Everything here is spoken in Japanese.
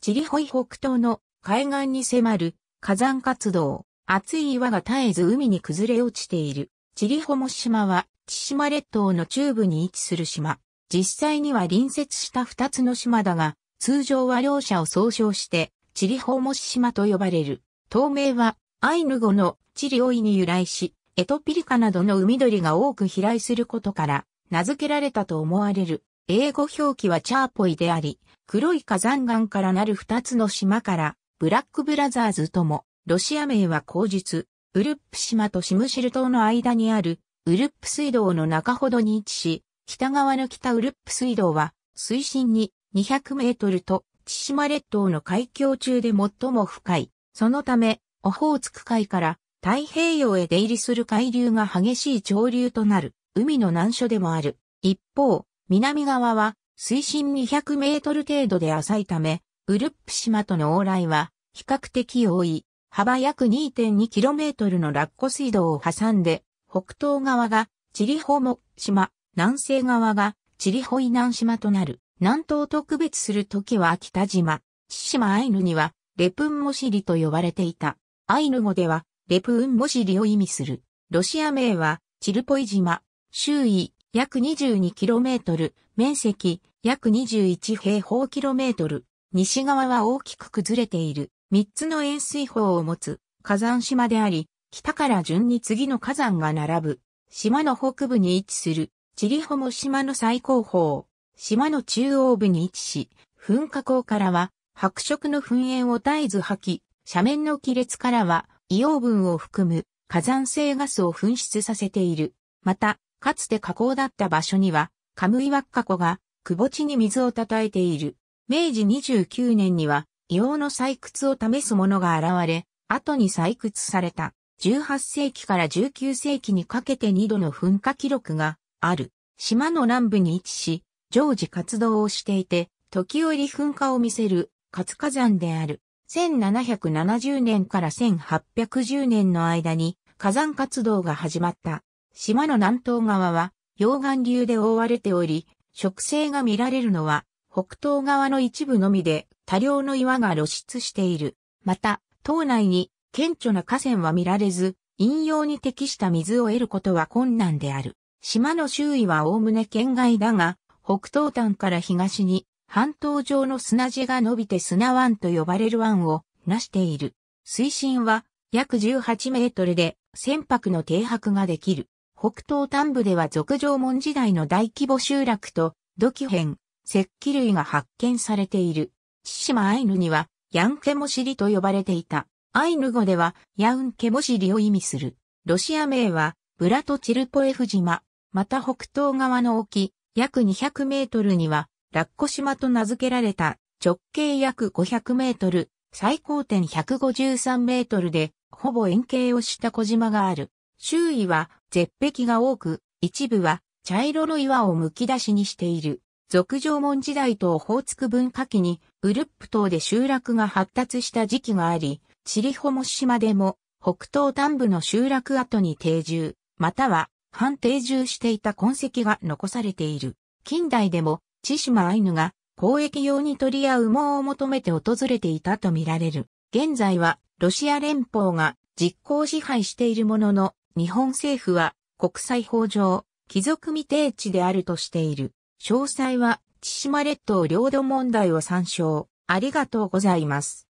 チリホイ北東の海岸に迫る火山活動。熱い岩が絶えず海に崩れ落ちている。チリホモ島は千島列島の中部に位置する島。実際には隣接した二つの島だが、通常は両者を総称して、チリホモ島と呼ばれる。島名は、アイヌ語のチリオイに由来し、エトピリカなどの海鳥が多く飛来することから、名付けられたと思われる。英語表記はチャーポイであり、黒い火山岩からなる二つの島から、ブラックブラザーズとも、ロシア名は口述、ウルップ島とシムシル島の間にある、ウルップ水道の中ほどに位置し、北側の北ウルップ水道は、水深に200メートルと、千島列島の海峡中で最も深い。そのため、オホーツク海から太平洋へ出入りする海流が激しい潮流となる、海の難所でもある。一方、南側は水深200メートル程度で浅いため、ウルップ島との往来は比較的多い、幅約2 2トルのラッコ水道を挟んで、北東側がチリホモ島、南西側がチリホイ南島となる。南東と区別するときは北島、千島アイヌにはレプンモシリと呼ばれていた。アイヌ語ではレプンモシリを意味する。ロシア名はチルポイ島、周囲約 22km、面積約21平方キロメートル、西側は大きく崩れている、3つの円錐砲を持つ火山島であり、北から順に次の火山が並ぶ、島の北部に位置する、チリホモ島の最高峰、島の中央部に位置し、噴火口からは、白色の噴煙を絶えず吐き、斜面の亀裂からは、硫黄分を含む火山性ガスを噴出させている。また、かつて河口だった場所には、カムイワッカ湖が、窪地に水をたたえている。明治29年には、硫黄の採掘を試すものが現れ、後に採掘された。18世紀から19世紀にかけて2度の噴火記録がある。島の南部に位置し、常時活動をしていて、時折噴火を見せる活火山である。1770年から1810年の間に火山活動が始まった。島の南東側は溶岩流で覆われており、植生が見られるのは北東側の一部のみで多量の岩が露出している。また、島内に顕著な河川は見られず、飲用に適した水を得ることは困難である。島の周囲は概ね県外だが、北東端から東に半島上の砂地が伸びて砂湾と呼ばれる湾をなしている。水深は約18メートルで船舶の停泊ができる。北東端部では俗縄文時代の大規模集落と土器片、石器類が発見されている。千島アイヌには、ヤンケモシリと呼ばれていた。アイヌ語では、ヤウンケモシリを意味する。ロシア名は、ブラトチルポエフ島、また北東側の沖、約200メートルには、ラッコ島と名付けられた、直径約500メートル、最高点153メートルで、ほぼ円形をした小島がある。周囲は絶壁が多く、一部は茶色の岩を剥き出しにしている。俗縄文時代とオホーツク文化期に、ウルップ島で集落が発達した時期があり、チリホモ島でも、北東端部の集落跡に定住、または反定住していた痕跡が残されている。近代でも、千島アイヌが交易用に取り合羽毛を求めて訪れていたとみられる。現在は、ロシア連邦が実効支配しているものの、日本政府は国際法上、貴族未定地であるとしている。詳細は、千島列島領土問題を参照。ありがとうございます。